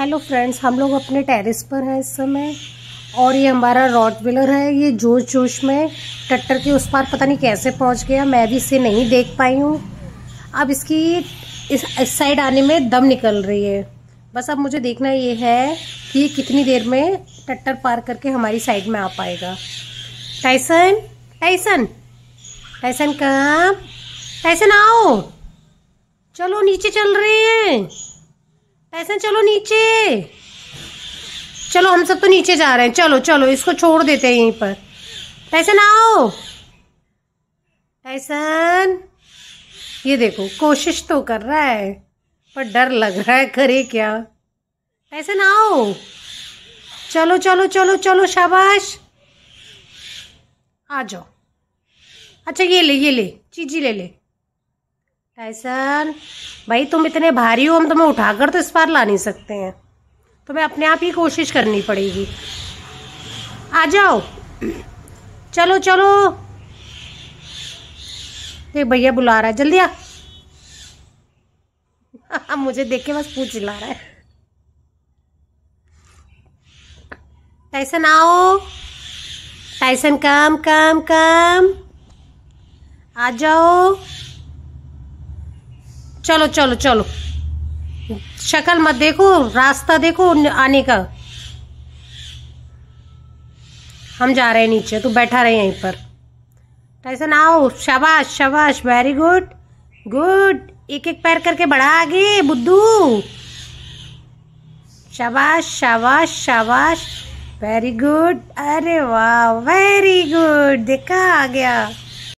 hello friends हम लोग अपने टेरेस पर हैं इस समय और ये हमारा रॉड व्हीलर है ये जोश जोश में टट्टर के उस पार पता नहीं कैसे पहुंच गया मैं भी इसे नहीं देख पाई हूँ अब इसकी इस इस साइड आने में दम निकल रही है बस अब मुझे देखना ये है कि ये कितनी देर में टट्टर पार करके हमारी साइड में आ पाएगा टाइसन टाइसन टाइसन कहाँ टाइसन आओ चलो नीचे चल रहे हैं पैसा चलो नीचे चलो हम सब तो नीचे जा रहे हैं चलो चलो इसको छोड़ देते हैं यहीं पर टाइसन आओ टाइसन ये देखो कोशिश तो कर रहा है पर डर लग रहा है करे क्या ना आओ चलो चलो चलो चलो शाबाश आ जाओ अच्छा ये ले ये ले चीजी ले ले टाइसन भाई तुम इतने भारी हो हम तुम्हें उठाकर तो इस पार ला नहीं सकते हैं तुम्हें अपने आप ही कोशिश करनी पड़ेगी आ जाओ चलो चलो देख भैया बुला रहा है जल्दी आ मुझे देख के बस पूछ ला रहा है टाइसन आओ टाइसन कम कम कम आ जाओ चलो चलो चलो शक्ल मत देखो रास्ता देखो आने का हम जा रहे हैं नीचे तू बैठा रहे यहीं पर टाइसन आओ शाबाश शाबाश वेरी गुड गुड एक एक पैर करके बढ़ा आगे बुद्धू शाबाश शाबाश शाबाश वेरी गुड अरे वाह वेरी गुड देखा आ गया